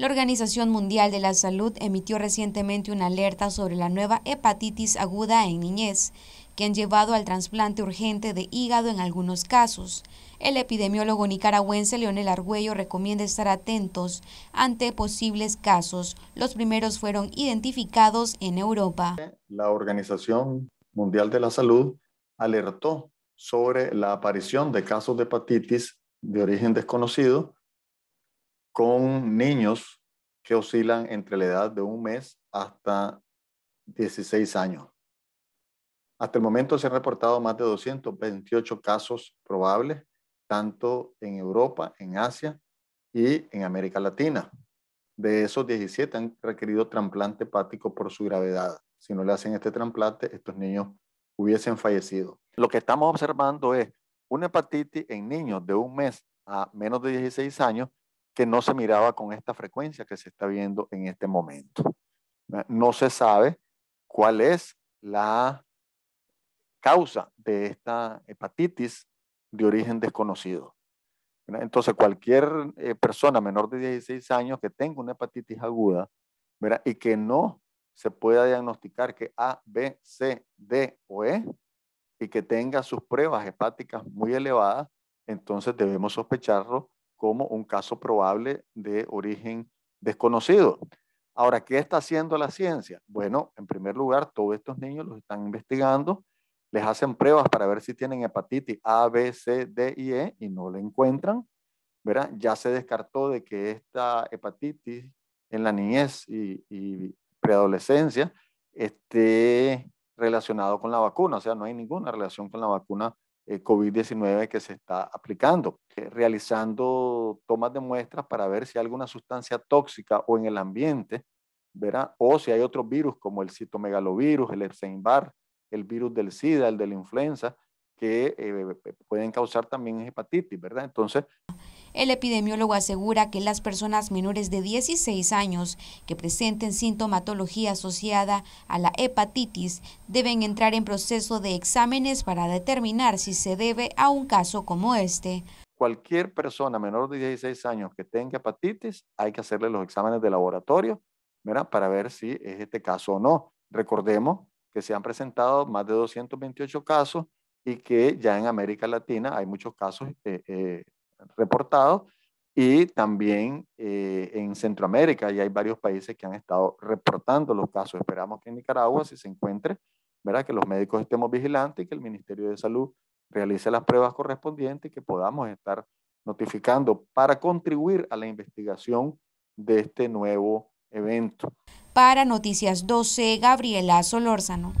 La Organización Mundial de la Salud emitió recientemente una alerta sobre la nueva hepatitis aguda en niñez, que han llevado al trasplante urgente de hígado en algunos casos. El epidemiólogo nicaragüense Leonel Argüello recomienda estar atentos ante posibles casos. Los primeros fueron identificados en Europa. La Organización Mundial de la Salud alertó sobre la aparición de casos de hepatitis de origen desconocido con niños que oscilan entre la edad de un mes hasta 16 años. Hasta el momento se han reportado más de 228 casos probables, tanto en Europa, en Asia y en América Latina. De esos 17 han requerido trasplante hepático por su gravedad. Si no le hacen este trasplante, estos niños hubiesen fallecido. Lo que estamos observando es una hepatitis en niños de un mes a menos de 16 años no se miraba con esta frecuencia que se está viendo en este momento. No se sabe cuál es la causa de esta hepatitis de origen desconocido. Entonces, cualquier eh, persona menor de 16 años que tenga una hepatitis aguda y que no se pueda diagnosticar que A, B, C, D o E y que tenga sus pruebas hepáticas muy elevadas, entonces debemos sospecharlo como un caso probable de origen desconocido. Ahora, ¿qué está haciendo la ciencia? Bueno, en primer lugar, todos estos niños los están investigando, les hacen pruebas para ver si tienen hepatitis A, B, C, D y E y no la encuentran. ¿verdad? Ya se descartó de que esta hepatitis en la niñez y, y preadolescencia esté relacionado con la vacuna, o sea, no hay ninguna relación con la vacuna eh, COVID-19 que se está aplicando, eh, realizando tomas de muestras para ver si hay alguna sustancia tóxica o en el ambiente, ¿verdad? O si hay otros virus como el citomegalovirus, el epstein el virus del SIDA, el de la influenza, que eh, pueden causar también hepatitis, ¿verdad? Entonces... El epidemiólogo asegura que las personas menores de 16 años que presenten sintomatología asociada a la hepatitis deben entrar en proceso de exámenes para determinar si se debe a un caso como este. Cualquier persona menor de 16 años que tenga hepatitis, hay que hacerle los exámenes de laboratorio ¿verdad? para ver si es este caso o no. Recordemos que se han presentado más de 228 casos y que ya en América Latina hay muchos casos eh, eh, reportado y también eh, en Centroamérica y hay varios países que han estado reportando los casos. Esperamos que en Nicaragua, si se encuentre, ¿verdad? que los médicos estemos vigilantes y que el Ministerio de Salud realice las pruebas correspondientes y que podamos estar notificando para contribuir a la investigación de este nuevo evento. Para Noticias 12, Gabriela Solórzano.